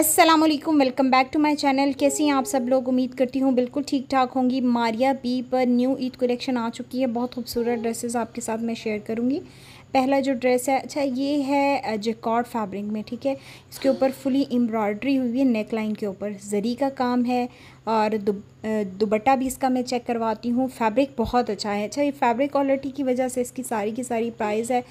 अस्सलाम वालेकुम welcome back to my channel कैसे हैं आप सब लोग उम्मीद करती हूँ बिल्कुल ठीक ठाक होंगी मारिया बी पर न्यू ईद कलेक्शन आ चुकी है बहुत खूबसूरत ड्रेसेस आपके साथ मैं शेयर करूँगी पहला जो ड्रेस है अच्छा ये है जेकॉर्ड फैब्रिक में ठीक है इसके ऊपर फुली एम्ब्रॉयड्री हुई है नेक लाइन के ऊपर जरी का काम है और दुब, दुबट्टा भी इसका मैं चेक करवाती हूँ फैब्रिक बहुत अच्छा है अच्छा ये फैब्रिक क्वालिटी की वजह से इसकी सारी की सारी प्राइस है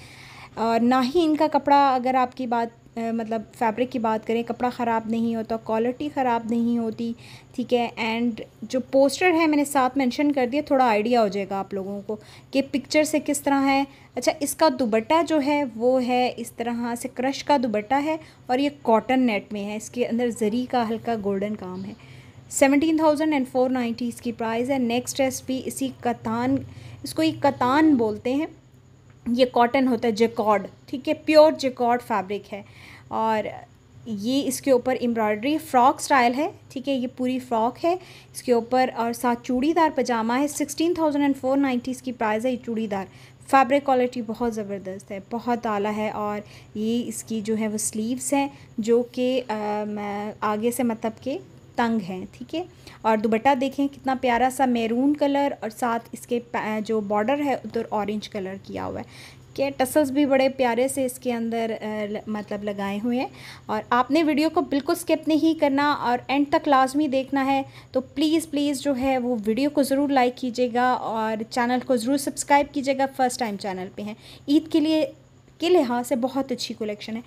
और ना ही इनका कपड़ा अगर आपकी बात मतलब फैब्रिक की बात करें कपड़ा ख़राब नहीं होता क्वालिटी ख़राब नहीं होती ठीक है एंड जो पोस्टर है मैंने साथ मेंशन कर दिया थोड़ा आइडिया हो जाएगा आप लोगों को कि पिक्चर से किस तरह है अच्छा इसका दुबट्टा जो है वो है इस तरह से क्रश का दुबट्टा है और ये कॉटन नेट में है इसके अंदर जरी का हल्का गोल्डन काम है seventeen thousand and four ninety इसकी प्राइस है नेक्स्ट ड्रेस भी इसी कतान इसको ये कतान बोलते हैं ये कॉटन होता है जेकॉर्ड ठीक है प्योर जेकॉर्ड फैब्रिक है और ये इसके ऊपर एम्ब्रॉयडरी फ्रॉक स्टाइल है ठीक है ये पूरी फ्रॉक है इसके ऊपर और साथ चूड़ीदार पजामा है sixteen thousand and four ninety इसकी प्राइस है ये चूड़ीदार फैब्रिक क्वालिटी बहुत ज़बरदस्त है बहुत आला है और ये इसकी जो है वो स्लीव्स हैं जो कि आगे से मतलब के तंग हैं ठीक है और दुबट्टा देखें कितना प्यारा सा मैरून कलर और साथ इसके जो बॉर्डर है उधर ऑरेंज कलर किया हुआ है के टसल्स भी बड़े प्यारे से इसके अंदर ल, मतलब लगाए हुए हैं और आपने वीडियो को बिल्कुल स्किप नहीं करना और एंड तक लाजमी देखना है तो प्लीज़ प्लीज़ जो है वो वीडियो को ज़रूर लाइक कीजिएगा और चैनल को ज़रूर सब्सक्राइब कीजिएगा फ़र्स्ट टाइम चैनल पे हैं ईद के लिए के लिहाज से बहुत अच्छी कलेक्शन है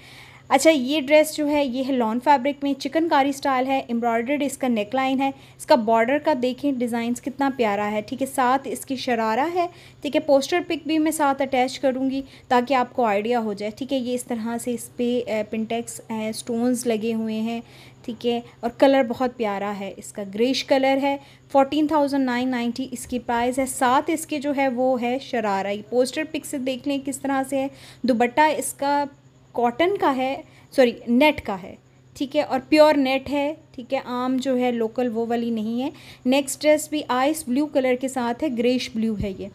अच्छा ये ड्रेस जो है ये है लॉन फैब्रिक में चिकनकारी स्टाइल है एम्ब्रॉयडर्ड इसका नेकलाइन है इसका बॉर्डर का देखें डिज़ाइंस कितना प्यारा है ठीक है साथ इसकी शरारा है ठीक है पोस्टर पिक भी मैं साथ अटैच करूँगी ताकि आपको आइडिया हो जाए ठीक है ये इस तरह से इस पर पिंटेक्स स्टोन्स लगे हुए हैं ठीक है और कलर बहुत प्यारा है इसका ग्रेश कलर है फोर्टीन थाउजेंड नाइन नाइन्टी इसकी प्राइस है साथ इसके जो है वो है शरारा ये पोस्टर पिक से देख लें किस तरह से है दुबट्टा इसका कॉटन का है सॉरी नेट का है ठीक है और प्योर नेट है ठीक है आम जो है लोकल वो वाली नहीं है नेक्स्ट ड्रेस भी आइस ब्लू कलर के साथ है ग्रेश ब्लू है ये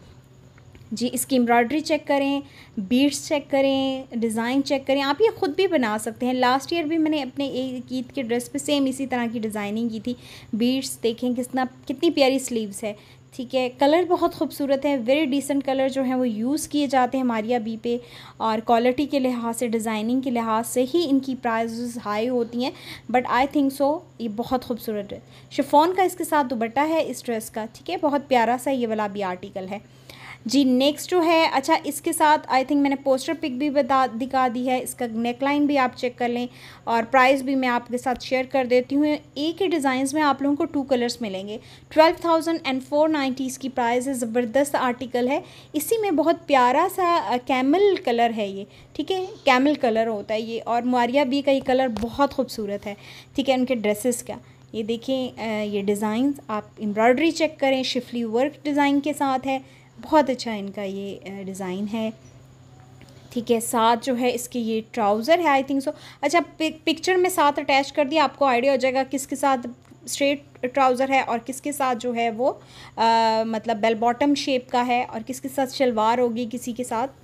जी इसकी एम्ब्रॉयडरी चेक करें बीट्स चेक करें डिज़ाइन चेक करें आप ये ख़ुद भी बना सकते हैं लास्ट ईयर भी मैंने अपने एक ईद के ड्रेस पे सेम इसी तरह की डिज़ाइनिंग की थी बीट्स देखें कितना कितनी प्यारी स्लीव्स है ठीक है कलर बहुत खूबसूरत है वेरी डिसेंट कलर जो है वो यूज़ किए जाते हैं हमारिया बी पे और क्वालिटी के लिहाज से डिज़ाइनिंग के लिहाज से ही इनकी प्राइजेस हाई होती हैं बट आई थिंक सो ये बहुत खूबसूरत ड्रेस शिफोन का इसके साथ दुबट्टा है इस ड्रेस का ठीक है बहुत प्यारा सा ये वाला भी आर्टिकल है जी नेक्स्ट जो है अच्छा इसके साथ आई थिंक मैंने पोस्टर पिक भी बता दिखा दी है इसका नेकलाइन भी आप चेक कर लें और प्राइस भी मैं आपके साथ शेयर कर देती हूँ एक ही डिज़ाइन में आप लोगों को टू कलर्स मिलेंगे twelve thousand and four ninety इसकी प्राइस है ज़बरदस्त आर्टिकल है इसी में बहुत प्यारा सा कैमल कलर है ये ठीक है कैमल कलर होता है ये और मुआरिया भी का ये कलर बहुत खूबसूरत है ठीक है उनके ड्रेसेस का ये देखें ये डिज़ाइन आप एम्ब्रॉयडरी चेक करें शिफली वर्क डिज़ाइन के साथ है बहुत अच्छा इनका ये डिज़ाइन है ठीक है साथ जो है इसके ये ट्राउज़र है आई थिंक सो अच्छा पिक्चर में साथ अटैच कर दिया आपको आइडिया हो जाएगा किसके साथ स्ट्रेट ट्राउज़र है और किसके साथ जो है वो आ, मतलब बेल बॉटम शेप का है और किसके साथ शलवार होगी किसी के साथ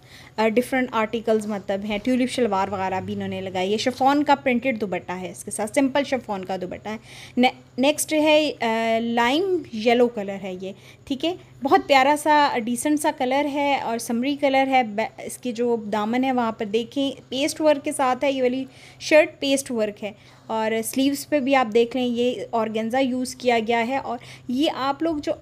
डिफरेंट आर्टिकल्स मतलब हैं ट्यूलिप शलवार वगैरह भी इन्होंने लगाई है शफोन का प्रिंटेड दुबट्टा है इसके साथ सिंपल शफोन का दुबट्टा है नेक्स्ट है लाइम येलो कलर है ये ठीक है बहुत प्यारा सा डिसेंट सा कलर है और समरी कलर है इसके जो दामन है वहाँ पर देखें पेस्ट वर्क के साथ है ये वाली शर्ट पेस्ट वर्क है और स्लीव्स पे भी आप देख लें ये औरगेंजा यूज़ किया गया है और ये आप लोग जो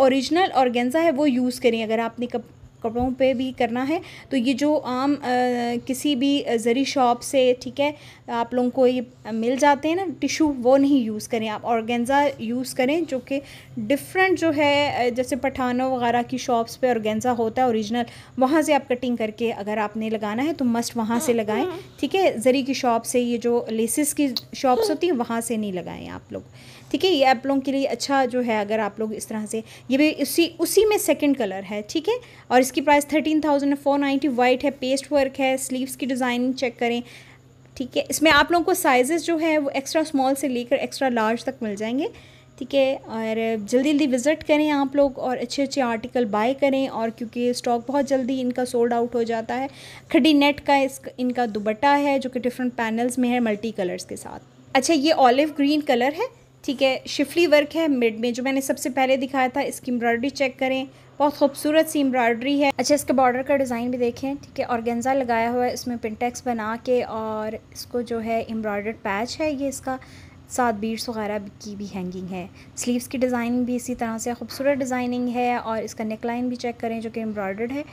ओरिजिनल औरगेंजा है वो यूज़ करें अगर आपने कब कपड़ों पे भी करना है तो ये जो आम आ, किसी भी ज़री शॉप से ठीक है आप लोगों को ये मिल जाते हैं ना टिशू वो नहीं यूज़ करें आप औरगेंजा यूज़ करें जो कि डिफरेंट जो है जैसे पठानों वगैरह की शॉप्स पे औरगेंजा होता है ओरिजिनल वहाँ से आप कटिंग करके अगर आपने लगाना है तो मस्ट वहाँ से लगाएं हम्म। ठीक है ज़री की शॉप से ये जो लेसिस की शॉप्स होती हैं वहाँ से नहीं लगाएं आप लोग ठीक है ये आप लोगों के लिए अच्छा जो है अगर आप लोग इस तरह से ये भी उसी उसी में सेकेंड कलर है ठीक है और इसकी price thirteen thousand four ninety white है पेस्ट वर्क है स्लीव्स की डिज़ाइनिंग चेक करें ठीक है इसमें आप लोगों को साइजेस जो है वो एक्स्ट्रा स्मॉल से लेकर एक्स्ट्रा लार्ज तक मिल जाएंगे ठीक है और जल्दी जल्दी विज़िट करें आप लोग और अच्छे अच्छे आर्टिकल बाय करें और क्योंकि स्टॉक बहुत जल्दी इनका सोल्ड आउट हो जाता है खडी नेट का इस इनका दुबट्टा है जो कि डिफरेंट पैनल्स में है मल्टी कलर्स के साथ अच्छा ये ऑलिव ग्रीन कलर है ठीक है शिफली वर्क है मिड में जो मैंने सबसे पहले दिखाया था इसकी एम्ब्रॉयडरी चेक करें बहुत खूबसूरत सी एम्ब्रॉयडरी है अच्छा इसके बॉर्डर का डिज़ाइन भी देखें ठीक है गेंजा लगाया हुआ है इसमें पिंटेक्स बना के और इसको जो है एम्ब्रॉयडर्ड पैच है ये इसका साथ बीड्स वगैरह की भी हैंगिंग है स्लीव्स की डिज़ाइनिंग भी इसी तरह से खूबसूरत डिज़ाइनिंग है और इसका नेकलाइन भी चेक करें जो कि एम्ब्रॉयडर्ड है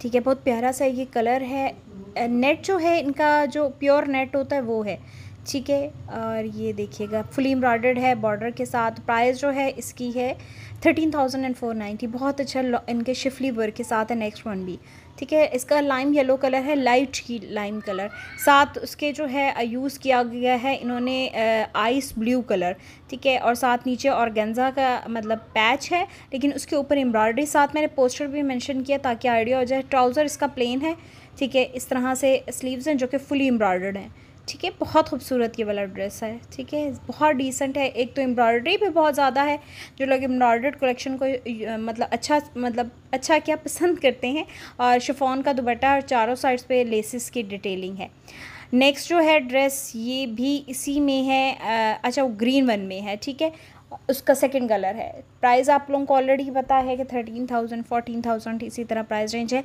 ठीक है बहुत प्यारा सा ये कलर है नेट जो है इनका जो प्योर नेट होता है वो है ठीक है और ये देखिएगा फुली एम्ब्रॉयडर्ड है बॉर्डर के साथ प्राइस जो है इसकी है thirteen thousand and four ninety बहुत अच्छा इनके शिफली वर्क के साथ है नेक्स्ट वन भी ठीक है इसका लाइम येलो कलर है लाइट ही लाइम कलर साथ उसके जो है यूज़ किया गया है इन्होंने आइस ब्लू कलर ठीक है और साथ नीचे और गेंज़ा का मतलब पैच है लेकिन उसके ऊपर एम्ब्रॉयडरी साथ मैंने पोस्टर भी मैंशन किया ताकि आइडिया हो जाए ट्राउज़र इसका प्लेन है ठीक है इस तरह से स्लीवस हैं जो कि फुली एम्ब्रॉयडर्ड हैं ठीक है बहुत खूबसूरत ये वाला ड्रेस है ठीक है बहुत डिसेंट है एक तो एम्ब्रॉयडरी भी बहुत ज़्यादा है जो लोग एम्ब्रॉयडर्ड कलेक्शन को मतलब अच्छा मतलब अच्छा क्या पसंद करते हैं और शिफॉन का दुबट्टा और चारों साइड्स पे लेसिस की डिटेलिंग है नेक्स्ट जो है ड्रेस ये भी इसी में है अच्छा वो ग्रीन वन में है ठीक है उसका सेकंड कलर है प्राइस आप लोगों को ऑलरेडी पता है कि थर्टीन थाउजेंड फोर्टीन थाउजेंड इसी तरह प्राइस रेंज है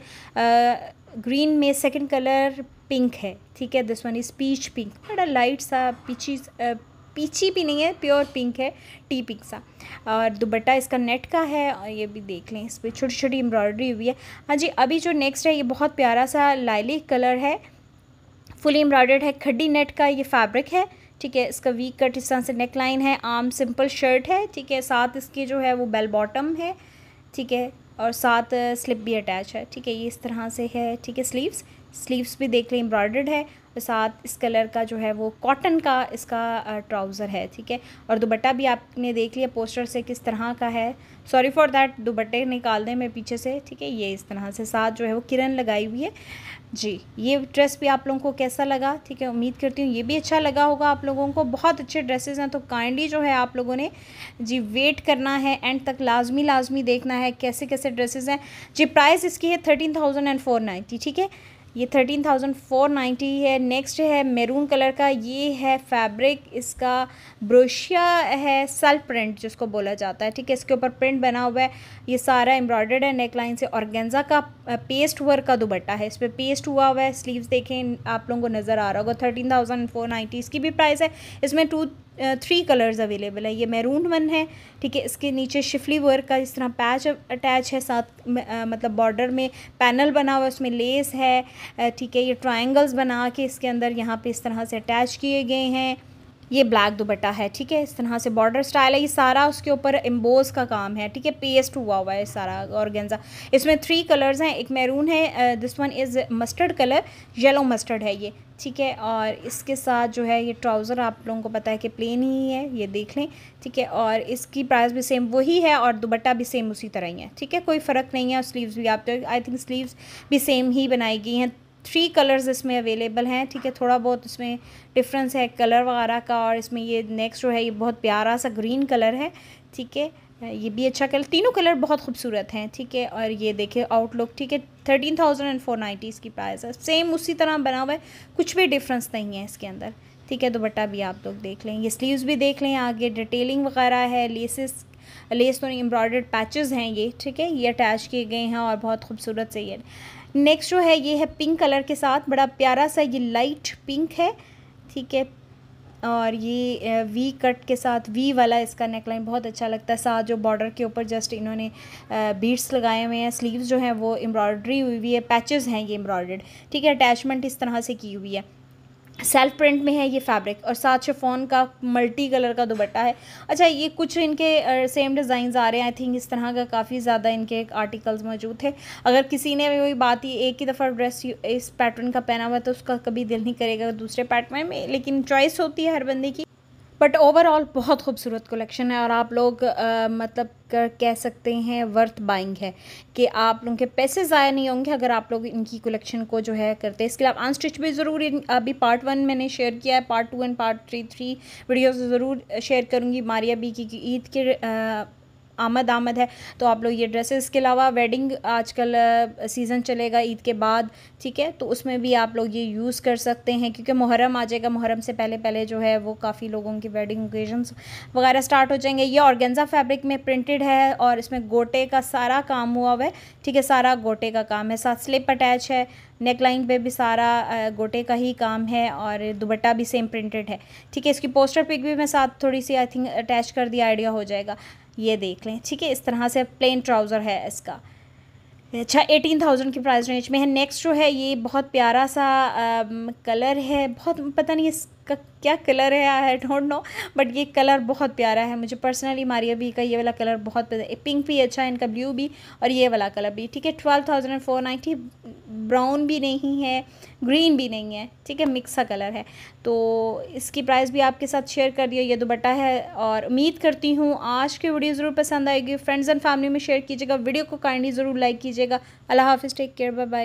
ग्रीन में सेकंड कलर पिंक है ठीक है this one is peach pink बड़ा लाइट सा पीछी पीछी भी नहीं है प्योर पिंक है टी पिंक सा और दुबट्टा इसका नेट का है और ये भी देख लें इस पर छोटी छोटी एम्ब्रॉयडरी हुई है हाँ जी अभी जो नेक्स्ट है ये बहुत प्यारा सा लाइली कलर है फुली एम्ब्रॉयडर्ड है खड्डी नेट का ये फैब्रिक है ठीक है इसका वीक कट इस तरह से नेक लाइन है आम सिंपल शर्ट है ठीक है साथ इसके जो है वो बेल बॉटम है ठीक है और साथ स्लिप भी अटैच है ठीक है ये इस तरह से है ठीक है स्लीव्स स्लीव्स भी देख लें एम्ब्रॉयडर्ड है और साथ इस कलर का जो है वो कॉटन का इसका ट्राउज़र है ठीक है और दुबट्टा भी आपने देख लिया पोस्टर से किस तरह का है सॉरी फॉर दैट दुबट्टे निकाल दें मैं पीछे से ठीक है ये इस तरह से साथ जो है वो किरण लगाई हुई है जी ये ड्रेस भी आप लोगों को कैसा लगा ठीक है उम्मीद करती हूँ ये भी अच्छा लगा होगा आप लोगों को बहुत अच्छे ड्रेसेस हैं तो काइंडली जो है आप लोगों ने जी वेट करना है एंड तक लाजमी लाजमी देखना है कैसे कैसे ड्रेसेस हैं जी प्राइस इसकी है thirteen thousand and four ninety ठीक है ये थर्टीन थाउजेंड फोर नाइन्टी है नेक्स्ट है मेरून कलर का ये है फैब्रिक इसका ब्रोशिया है सेल्फ प्रिंट जिसको बोला जाता है ठीक है इसके ऊपर प्रिंट बना हुआ है ये सारा एम्ब्रॉयडर्ड है नेक लाइन से और गेंजा का पेस्ट वर्क का दुबट्टा है इस पर पेस्ट हुआ हुआ है स्लीव्स देखें आप लोगों को नज़र आ रहा होगा थर्टीन थाउजेंड फोर नाइन्टी इसकी भी प्राइस है इसमें टू थ्री कलर्स अवेलेबल है ये मैरून वन है ठीक है इसके नीचे शिफली वर्क का इस तरह पैच अटैच है साथ मतलब बॉर्डर में पैनल बना हुआ है उसमें लेस है ठीक है ये ट्रायंगल्स बना के इसके अंदर यहाँ पे इस तरह से अटैच किए गए हैं ये ब्लैक दुपट्टा है ठीक है इस तरह से बॉर्डर स्टाइल है ये सारा उसके ऊपर एम्बोज का काम है ठीक है पेस्ट हुआ हुआ है सारा और इसमें थ्री कलर्स हैं एक मैरून है this one is mustard colour yellow mustard है ये ठीक है और इसके साथ जो है ये ट्राउज़र आप लोगों को पता है कि प्लेन ही है ये देख लें ठीक है और इसकी प्राइस भी सेम वही है और दुबट्टा भी सेम उसी तरह ही है ठीक है कोई फ़र्क नहीं है और स्लीव्स भी आप तो आई थिंक स्लीव्स भी सेम ही बनाई गई हैं थ्री कलर्स इसमें अवेलेबल हैं ठीक है थोड़ा बहुत इसमें डिफरेंस है कलर वगैरह का और इसमें ये नेक्स्ट जो है ये बहुत प्यारा सा ग्रीन कलर है ठीक है ये भी अच्छा कलर तीनों कलर बहुत खूबसूरत हैं ठीक है और ये देखिए आउटलुक ठीक है thirteen thousand and four ninety इसकी प्राइस है सेम उसी तरह बना हुआ है कुछ भी डिफरेंस नहीं है इसके अंदर ठीक है दुपट्टा भी आप लोग देख लें ये स्लीव्स भी देख लें आगे डिटेलिंग वगैरह है लेसेस लेस तो नहीं एम्ब्रॉयडर्ड पैचेस हैं ये ठीक है ये अटैच किए गए हैं और बहुत खूबसूरत से ये नेक्स्ट जो है ये है पिंक कलर के साथ बड़ा प्यारा सा ये लाइट पिंक है ठीक है और ये वी कट के साथ वी वाला इसका नेकलाइन बहुत अच्छा लगता है साथ जो बॉर्डर के ऊपर जस्ट इन्होंने बीड्स लगाए हुए हैं स्लीव्स जो हैं वो एम्ब्रॉयड्री हुई हुई है पैचेस हैं ये एम्ब्रॉयडर्ड ठीक है अटैचमेंट इस तरह से की हुई है सेल्फ प्रिंट में है ये फैब्रिक और साथ शिफोन का मल्टी कलर का दुबट्टा है अच्छा ये कुछ इनके सेम डिज़ाइंस आ रहे हैं आई थिंक इस तरह का काफ़ी ज़्यादा इनके आर्टिकल्स मौजूद थे अगर किसी ने कोई बात ही एक ही दफ़ा ड्रेस इस पैटर्न का पहना हुआ है तो उसका कभी दिल नहीं करेगा दूसरे पैटर्न में लेकिन चॉइस होती है हर बंदे की बट ओवरऑल बहुत खूबसूरत कलेक्शन है और आप लोग आ, मतलब कर कह सकते हैं वर्थ बाइंग है कि आप लोगों के पैसे ज़ाया नहीं होंगे अगर आप लोग इनकी कलेक्शन को जो है करते हैं इसके लिए आप अनस्टिच भी ज़रूर अभी पार्ट वन मैंने शेयर किया है part two and part three three videos ज़रूर शेयर करूँगी मारिया बी की ईद के आमद आमद है तो आप लोग ये ड्रेसेस के अलावा वेडिंग आजकल सीज़न चलेगा ईद के बाद ठीक है तो उसमें भी आप लोग ये यूज़ कर सकते हैं क्योंकि मुहर्रम आ जाएगा मुहर्रम से पहले पहले जो है वो काफ़ी लोगों की वेडिंग ओकेजन वगैरह स्टार्ट हो जाएंगे ये ऑर्गेन्जा फैब्रिक में प्रिंटेड है और इसमें गोटे का सारा काम हुआ हुआ है ठीक है सारा गोटे का काम है साथ स्लिप अटैच है नेक लाइन पे भी सारा गोटे का ही काम है और दुबट्टा भी सेम प्रिंटेड है ठीक है इसकी पोस्टर पिक भी मैं साथ थोड़ी सी आई थिंक अटैच कर दिया आइडिया हो जाएगा ये देख लें ठीक है इस तरह से प्लेन ट्राउज़र है इसका अच्छा एटीन थाउजेंड की प्राइस रेंज में है नेक्स्ट जो है ये बहुत प्यारा सा आ, कलर है बहुत पता नहीं इसका क्या कलर है आई डोंट नो बट ये कलर बहुत प्यारा है मुझे पर्सनली मारिया भी का ये वाला कलर बहुत पिंक भी अच्छा है इनका ब्लू भी और ये वाला कलर भी ठीक है twelve thousand four ninety brown भी नहीं है ग्रीन भी नहीं है ठीक है मिक्स सा कलर है तो इसकी प्राइस भी आपके साथ शेयर कर दिया ये बटा है और उम्मीद करती हूँ आज की वीडियो ज़रूर पसंद आएगी फ्रेंड्स एंड फैमिली में शेयर कीजिएगा वीडियो को काइंडली ज़रूर लाइक कीजिएगा अल्लाह हाफिज़ टेक केयर बाय बाय